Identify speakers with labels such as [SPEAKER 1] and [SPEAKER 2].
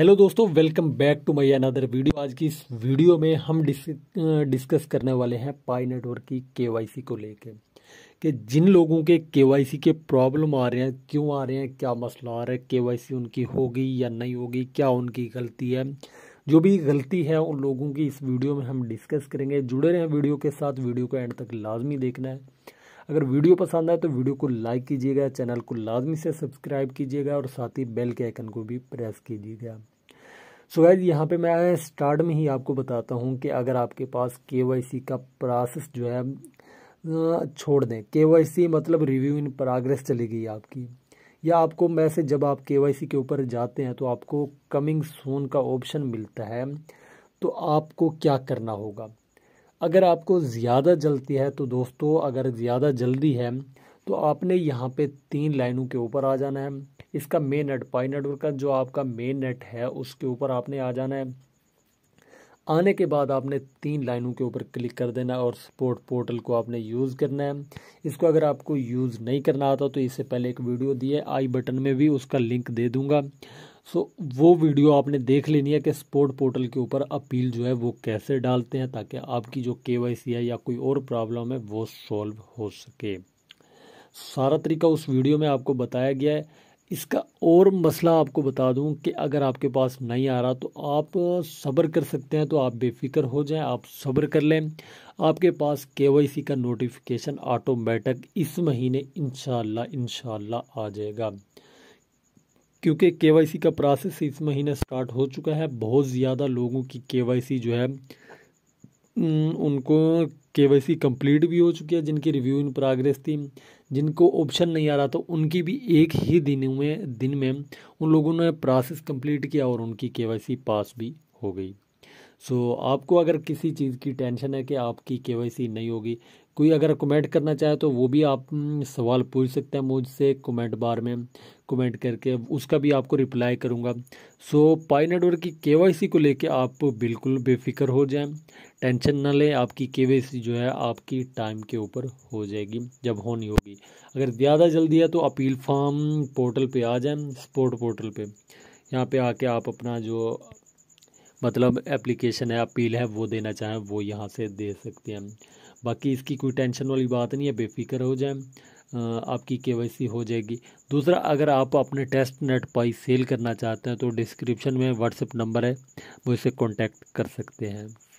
[SPEAKER 1] hello दोस्तों welcome back to my another video आज की इस वीडियो में हम डिस, डिस्कस करने वाले हैं पाई नेटवर्क की केवाईसी को लेके कि जिन लोगों के केवाईसी के प्रॉब्लम आ रहे हैं क्यों आ रहे हैं क्या मसला आ रहा है केवाईसी उनकी होगी या नहीं होगी क्या उनकी गलती है जो भी गलती है उन लोगों की इस वीडियो में हम डिस्कस करेंगे जुड़े रहें वीडियो के साथ वीडियो को एंड तक लाजमी देखना है अगर वीडियो पसंद आए तो वीडियो को लाइक कीजिएगा चैनल को लाजमी से सब्सक्राइब कीजिएगा और साथ ही बेल के आइकन को भी प्रेस कीजिएगा सो गाइज यहाँ पे मैं स्टार्ट में ही आपको बताता हूँ कि अगर आपके पास के का प्रोसेस जो है छोड़ दें के मतलब रिव्यू इन प्रोग्रेस गई आपकी या आपको मैसेज जब आप के के ऊपर जाते हैं तो आपको कमिंग सोन का ऑप्शन मिलता है तो आपको क्या करना होगा अगर आपको ज़्यादा जलती है तो दोस्तों अगर ज़्यादा जल्दी है तो आपने यहाँ पे तीन लाइनों के ऊपर आ जाना है इसका मेन नेट पाई नेटवर्क का जो आपका मेन नेट है उसके ऊपर आपने आ जाना है आने के बाद आपने तीन लाइनों के ऊपर क्लिक कर देना है और सपोर्ट पोर्टल को आपने यूज़ करना है इसको अगर आपको यूज़ नहीं करना आता तो इससे पहले एक वीडियो दिए आई बटन में भी उसका लिंक दे दूंगा सो so, वो वीडियो आपने देख लेनी है कि स्पोर्ट पोर्टल के ऊपर अपील जो है वो कैसे डालते हैं ताकि आपकी जो के है या कोई और प्रॉब्लम है वो सॉल्व हो सके सारा तरीका उस वीडियो में आपको बताया गया है इसका और मसला आपको बता दूं कि अगर आपके पास नहीं आ रहा तो आप सब्र कर सकते हैं तो आप बेफिक्र हो जाएं आप सब्र कर लें आपके पास केवाईसी का नोटिफिकेशन ऑटोमेटिक इस महीने इन इनशाला आ जाएगा क्योंकि के का प्रोसेस इस महीने स्टार्ट हो चुका है बहुत ज़्यादा लोगों की के जो है उनको के वाई सी कंप्लीट भी हो चुकी है जिनकी रिव्यू इन प्रोग्रेस थी जिनको ऑप्शन नहीं आ रहा था तो उनकी भी एक ही दिन में दिन में उन लोगों ने प्रोसेस कंप्लीट किया और उनकी के वाई सी पास भी हो गई सो so, आपको अगर किसी चीज़ की टेंशन है कि आपकी के वाई सी नहीं होगी कोई अगर कमेंट करना चाहे तो वो भी आप सवाल पूछ सकते हैं मुझसे कमेंट बार में कमेंट करके उसका भी आपको रिप्लाई करूँगा सो so, पाई नेटवर्क की के को लेके आप बिल्कुल बेफिक्र हो जाएं टेंशन ना लें आपकी के जो है आपकी टाइम के ऊपर हो जाएगी जब होनी होगी अगर ज़्यादा जल्दी है तो अपील फॉर्म पोर्टल पर आ जाए स्पोर्ट पोर्टल पर यहाँ पर आके आप अपना जो मतलब एप्लीकेशन है अपील है वो देना चाहें वो यहाँ से दे सकते हैं बाकी इसकी कोई टेंशन वाली बात नहीं है बेफिक्र हो जाए आपकी के हो जाएगी दूसरा अगर आप अपने टेस्ट नेट पाई सेल करना चाहते हैं तो डिस्क्रिप्शन में व्हाट्सएप नंबर है वो इसे कॉन्टैक्ट कर सकते हैं